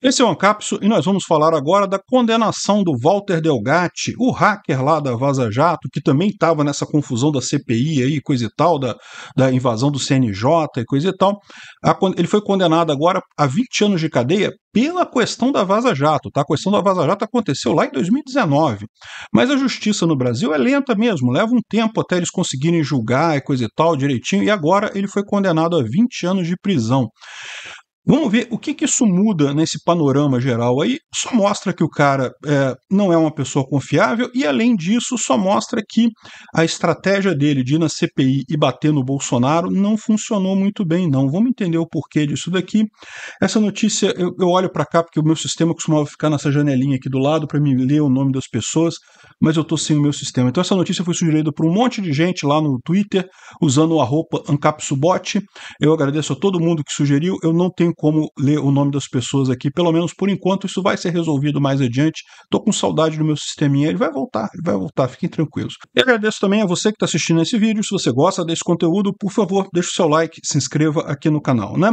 Esse é o Ancapso e nós vamos falar agora da condenação do Walter Delgatti, o hacker lá da Vaza Jato, que também estava nessa confusão da CPI aí, coisa e tal, da, da invasão do CNJ e coisa e tal. A, ele foi condenado agora a 20 anos de cadeia pela questão da Vaza Jato, tá? A questão da Vaza Jato aconteceu lá em 2019. Mas a justiça no Brasil é lenta mesmo, leva um tempo até eles conseguirem julgar e coisa e tal direitinho, e agora ele foi condenado a 20 anos de prisão. Vamos ver o que, que isso muda nesse panorama geral aí. Só mostra que o cara é, não é uma pessoa confiável e, além disso, só mostra que a estratégia dele de ir na CPI e bater no Bolsonaro não funcionou muito bem, não. Vamos entender o porquê disso daqui. Essa notícia, eu, eu olho para cá porque o meu sistema costumava ficar nessa janelinha aqui do lado para me ler o nome das pessoas, mas eu estou sem o meu sistema. Então, essa notícia foi sugerida por um monte de gente lá no Twitter usando a roupa Ancapsubot. Eu agradeço a todo mundo que sugeriu. Eu não tenho como ler o nome das pessoas aqui, pelo menos por enquanto. Isso vai ser resolvido mais adiante. Estou com saudade do meu sisteminha, ele vai voltar, ele vai voltar, fiquem tranquilos. E agradeço também a você que está assistindo esse vídeo. Se você gosta desse conteúdo, por favor, deixe o seu like, se inscreva aqui no canal, né?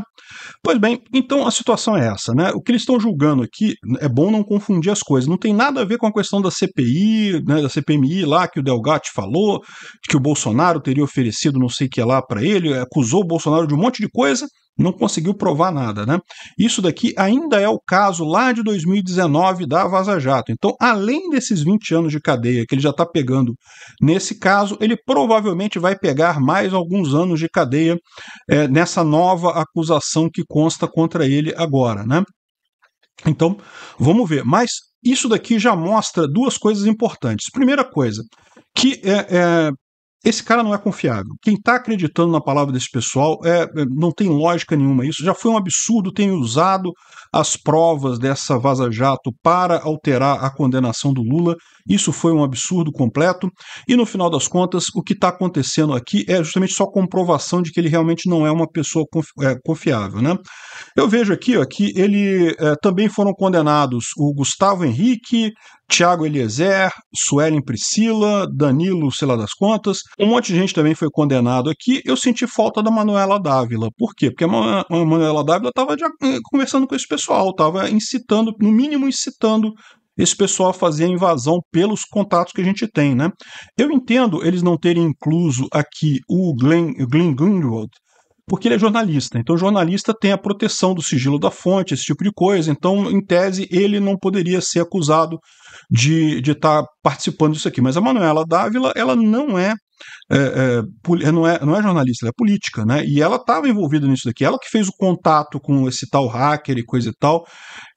Pois bem, então a situação é essa, né? O que eles estão julgando aqui é bom não confundir as coisas. Não tem nada a ver com a questão da CPI, né, da CPMI lá que o Delgatti falou, que o Bolsonaro teria oferecido não sei o que lá para ele, acusou o Bolsonaro de um monte de coisa não conseguiu provar nada, né? Isso daqui ainda é o caso lá de 2019 da Vaza Jato. Então, além desses 20 anos de cadeia que ele já está pegando nesse caso, ele provavelmente vai pegar mais alguns anos de cadeia é, nessa nova acusação que consta contra ele agora, né? Então, vamos ver. Mas isso daqui já mostra duas coisas importantes. Primeira coisa, que é, é, esse cara não é confiável. Quem está acreditando na palavra desse pessoal é, é, não tem lógica nenhuma. Isso já foi um absurdo Tem usado as provas dessa Vaza Jato para alterar a condenação do Lula isso foi um absurdo completo. E no final das contas, o que está acontecendo aqui é justamente só comprovação de que ele realmente não é uma pessoa confi é, confiável. Né? Eu vejo aqui ó, que ele é, também foram condenados o Gustavo Henrique, Tiago Eliezer, Suelen Priscila, Danilo, sei lá das contas. Um monte de gente também foi condenado aqui. Eu senti falta da Manuela Dávila. Por quê? Porque a, a Manuela Dávila estava eh, conversando com esse pessoal, estava incitando, no mínimo incitando esse pessoal fazia a invasão pelos contatos que a gente tem, né? Eu entendo eles não terem incluso aqui o Glenn, o Glenn Greenwald, porque ele é jornalista. Então, jornalista tem a proteção do sigilo da fonte, esse tipo de coisa. Então, em tese, ele não poderia ser acusado de estar tá participando disso aqui. Mas a Manuela Dávila, ela não é, é, é, não é, não é jornalista, ela é política, né? E ela estava envolvida nisso daqui. Ela que fez o contato com esse tal hacker e coisa e tal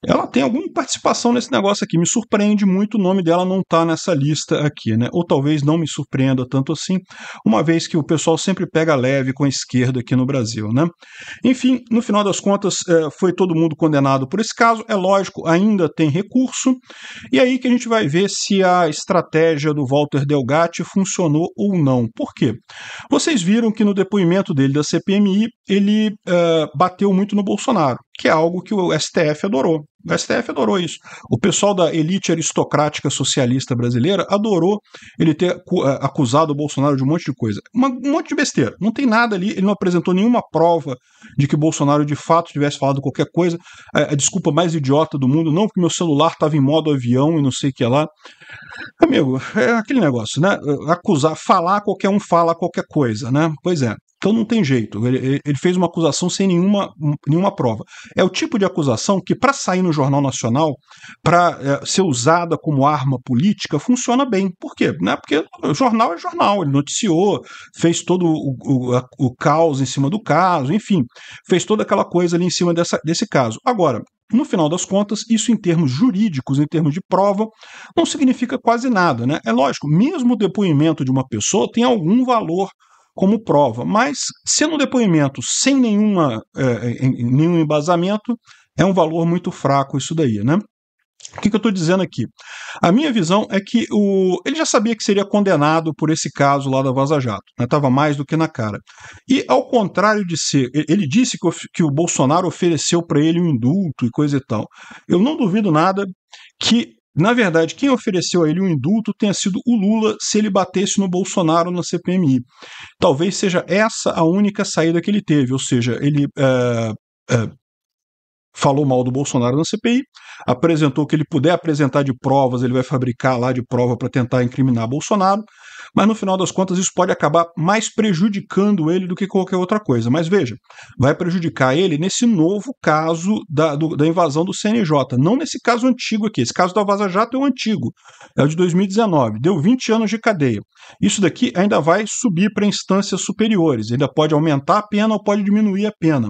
ela tem alguma participação nesse negócio aqui. Me surpreende muito o nome dela não estar tá nessa lista aqui, né? Ou talvez não me surpreenda tanto assim, uma vez que o pessoal sempre pega leve com a esquerda aqui no Brasil, né? Enfim, no final das contas, é, foi todo mundo condenado por esse caso. É lógico, ainda tem recurso. E aí que a gente vai ver se a estratégia do Walter Delgatti funcionou ou não. Por quê? Vocês viram que no depoimento dele da CPMI, ele uh, bateu muito no Bolsonaro que é algo que o STF adorou. O STF adorou isso. O pessoal da elite aristocrática socialista brasileira adorou ele ter eh, acusado o Bolsonaro de um monte de coisa. um monte de besteira. Não tem nada ali, ele não apresentou nenhuma prova de que Bolsonaro de fato tivesse falado qualquer coisa. É, a, desculpa mais idiota do mundo, não, porque meu celular estava em modo avião e não sei o que lá. Amigo, é aquele negócio, né? Acusar, falar, qualquer um fala qualquer coisa, né? Pois é. Então não tem jeito. Ele, ele, fez uma acusação sem nenhuma, nenhuma prova. É o tipo de acusação que, para sair no Jornal Nacional, para é, ser usada como arma política, funciona bem. Por quê? Né? Porque o jornal é jornal, ele noticiou, fez todo o, o, a, o caos em cima do caso, enfim, fez toda aquela coisa ali em cima dessa, desse caso. Agora, no final das contas, isso em termos jurídicos, em termos de prova, não significa quase nada, né? É lógico, mesmo o depoimento de uma pessoa tem algum valor como prova. Mas, sendo um depoimento sem nenhuma, é, é nenhum embasamento, é um valor muito fraco isso daí, né? O que, que eu estou dizendo aqui? A minha visão é que o, ele já sabia que seria condenado por esse caso lá da Vaza Jato, estava né? mais do que na cara. E ao contrário de ser, ele disse que o, que o Bolsonaro ofereceu para ele um indulto e coisa e tal. Eu não duvido nada que na verdade, quem ofereceu a ele um indulto tenha sido o Lula se ele batesse no Bolsonaro na CPMI. Talvez seja essa a única saída que ele teve, ou seja, ele eh, eh, falou mal do Bolsonaro na CPI, apresentou o que ele puder apresentar de provas, ele vai fabricar lá de prova para tentar incriminar Bolsonaro mas no final das contas isso pode acabar mais prejudicando ele do que qualquer outra coisa. Mas veja, vai prejudicar ele nesse novo caso da, do, da invasão do CNJ, não nesse caso antigo aqui. Esse caso da Vaza Jato é o antigo, é o de 2019, deu 20 anos de cadeia. Isso daqui ainda vai subir para instâncias superiores, ainda pode aumentar a pena ou pode diminuir a pena.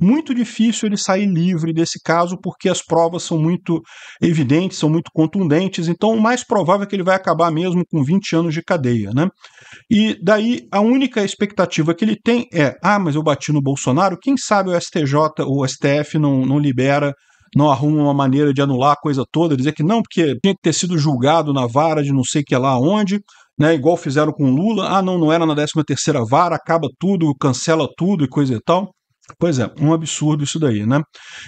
Muito difícil ele sair livre desse caso porque as provas são muito evidentes, são muito contundentes, então o mais provável é que ele vai acabar mesmo com 20 anos de cadeia. Né? E daí a única expectativa que ele tem é: ah, mas eu bati no Bolsonaro, quem sabe o STJ ou o STF não, não libera não arruma uma maneira de anular a coisa toda, dizer que não, porque tinha que ter sido julgado na vara de não sei que lá onde, né, igual fizeram com Lula, ah não, não era na 13 terceira vara, acaba tudo, cancela tudo e coisa e tal. Pois é, um absurdo isso daí, né?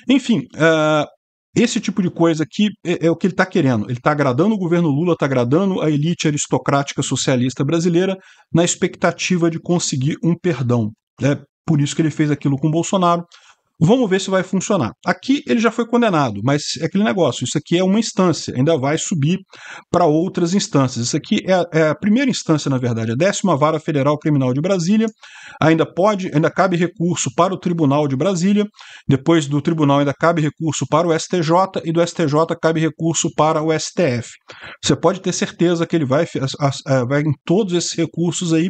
Enfim, uh, esse tipo de coisa aqui é, é o que ele está querendo. Ele está agradando o governo Lula, está agradando a elite aristocrática socialista brasileira na expectativa de conseguir um perdão. É por isso que ele fez aquilo com Bolsonaro, Vamos ver se vai funcionar. Aqui ele já foi condenado, mas é aquele negócio. Isso aqui é uma instância, ainda vai subir para outras instâncias. Isso aqui é a, é a, primeira instância, na verdade, a décima vara federal criminal de Brasília. Ainda pode, ainda cabe recurso para o Tribunal de Brasília. Depois do Tribunal ainda cabe recurso para o STJ e do STJ cabe recurso para o STF. Você pode ter certeza que ele vai, eh, vai em todos esses recursos aí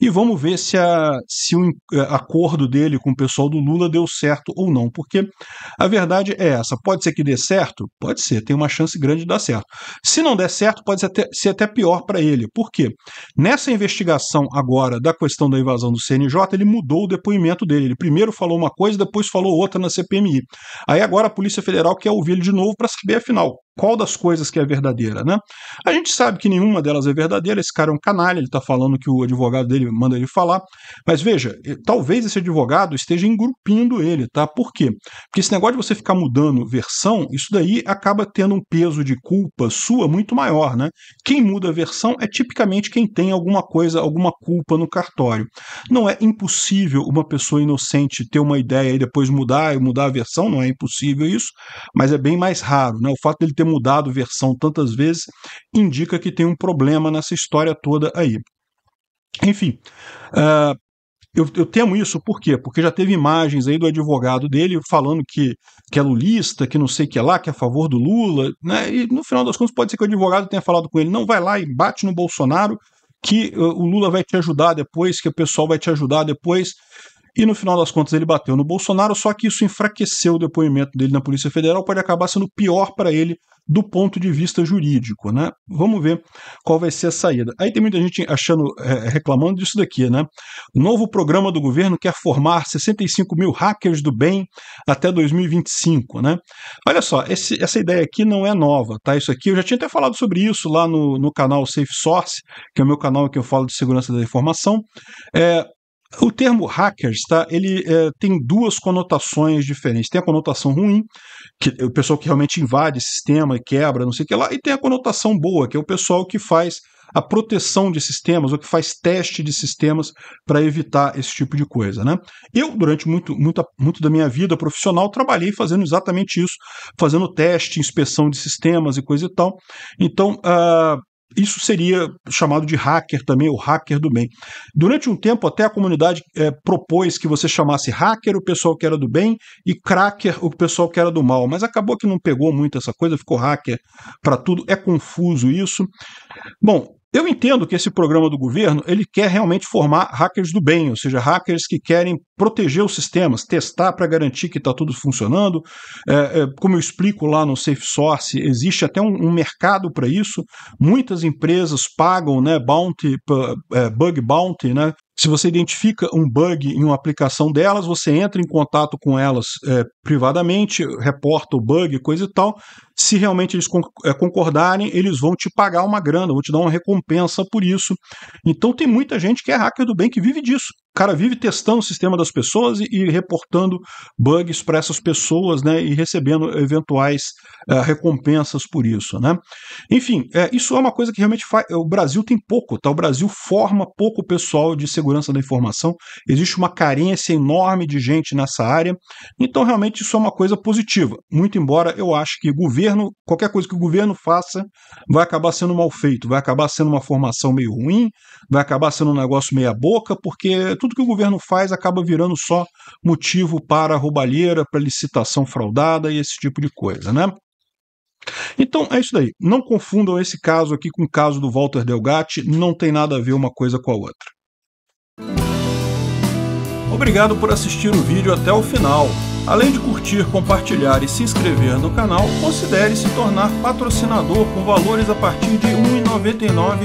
e vamos ver se, a, se o eh, acordo dele com o pessoal do Lula deu certo certo ou não, porque a verdade é essa. Pode ser que dê certo? Pode ser, tem uma chance grande de dar certo. Se não der certo, pode ser até, ser até pior para ele. Por quê? Nessa investigação agora da questão da invasão do CNJ, ele mudou o depoimento dele. Ele primeiro falou uma coisa, depois falou outra na CPMI. Aí agora a Polícia Federal quer ouvir ele de novo para saber, afinal, qual das coisas que é verdadeira, né? A gente sabe que nenhuma delas é verdadeira, esse cara é um canalha, ele está falando que o advogado dele manda ele falar, mas veja, talvez esse advogado esteja engrupindo ele, tá? Por quê? Porque esse negócio de você ficar mudando versão, isso daí acaba tendo um peso de culpa sua muito maior, né? Quem muda a versão é tipicamente quem tem alguma coisa, alguma culpa no cartório. Não é impossível uma pessoa inocente ter uma ideia e depois mudar e mudar a versão, não é impossível isso, mas é bem mais raro, né? O fato dele ter ter mudado versão tantas vezes, indica que tem um problema nessa história toda aí. Enfim, uh, eu, eu, temo isso por quê? Porque já teve imagens aí do advogado dele falando que, que é lulista, que não sei o que é lá, que é a favor do Lula, né? E no final das contas pode ser que o advogado tenha falado com ele, não vai lá e bate no Bolsonaro, que eh, o Lula vai te ajudar depois, que o pessoal vai te ajudar depois. E no final das contas ele bateu no Bolsonaro, só que isso enfraqueceu o depoimento dele na Polícia Federal, pode acabar sendo pior para ele do ponto de vista jurídico, né? Vamos ver qual vai ser a saída. Aí tem muita gente achando, é, é reclamando disso daqui, né? O novo programa do governo quer formar 65 mil hackers do bem até 2025, né? Olha só, esse, essa ideia aqui não é nova, tá? Isso aqui eu já tinha até falado sobre isso lá no, no canal Safe Source, que é o meu canal que eu falo de segurança da informação. É, o termo hackers, tá? Ele é, tem duas conotações diferentes. Tem a conotação ruim, que é o pessoal que realmente invade sistema e quebra, não sei o que lá, e tem a conotação boa, que é o pessoal que faz a proteção de sistemas ou que faz teste de sistemas para evitar esse tipo de coisa. Né? Eu, durante muito, muito, muito da minha vida profissional, trabalhei fazendo exatamente isso, fazendo teste, inspeção de sistemas e coisa e tal. Então, uh, isso seria chamado de hacker também, o hacker do bem. Durante um tempo, até a comunidade é, propôs que você chamasse hacker o pessoal que era do bem e cracker o pessoal que era do mal, mas acabou que não pegou muito essa coisa, ficou hacker para tudo. É confuso isso. Bom, eu entendo que esse programa do governo ele quer realmente formar hackers do bem, ou seja, hackers que querem proteger os sistemas, testar para garantir que está tudo funcionando. É, é, como eu explico lá no Safe Source, existe até um, um mercado para isso. Muitas empresas pagam, né, bounty, é, bug bounty, né, se você identifica um bug em uma aplicação delas, você entra em contato com elas é, privadamente, reporta o bug, coisa e tal. Se realmente eles é, concordarem, eles vão te pagar uma grana, vão te dar uma recompensa por isso. Então tem muita gente que é hacker do bem que vive disso cara vive testando o sistema das pessoas e, e reportando bugs para essas pessoas, né, e recebendo eventuais uh, recompensas por isso, né. Enfim, é, isso é uma coisa que realmente faz, o Brasil tem pouco, tá, o Brasil forma pouco pessoal de segurança da informação, existe uma carência enorme de gente nessa área, então realmente isso é uma coisa positiva, muito embora eu acho que governo, qualquer coisa que o governo faça, vai acabar sendo mal feito, vai acabar sendo uma formação meio ruim, vai acabar sendo um negócio meia boca, porque tudo que o governo faz acaba virando só motivo para roubalheira, para licitação fraudada e esse tipo de coisa, né? Então é isso daí. Não confundam esse caso aqui com o caso do Walter Delgatti, não tem nada a ver uma coisa com a outra. Obrigado por assistir o vídeo até o final. Além de curtir, compartilhar e se inscrever no canal, considere se tornar patrocinador com valores a partir de R$ 1,99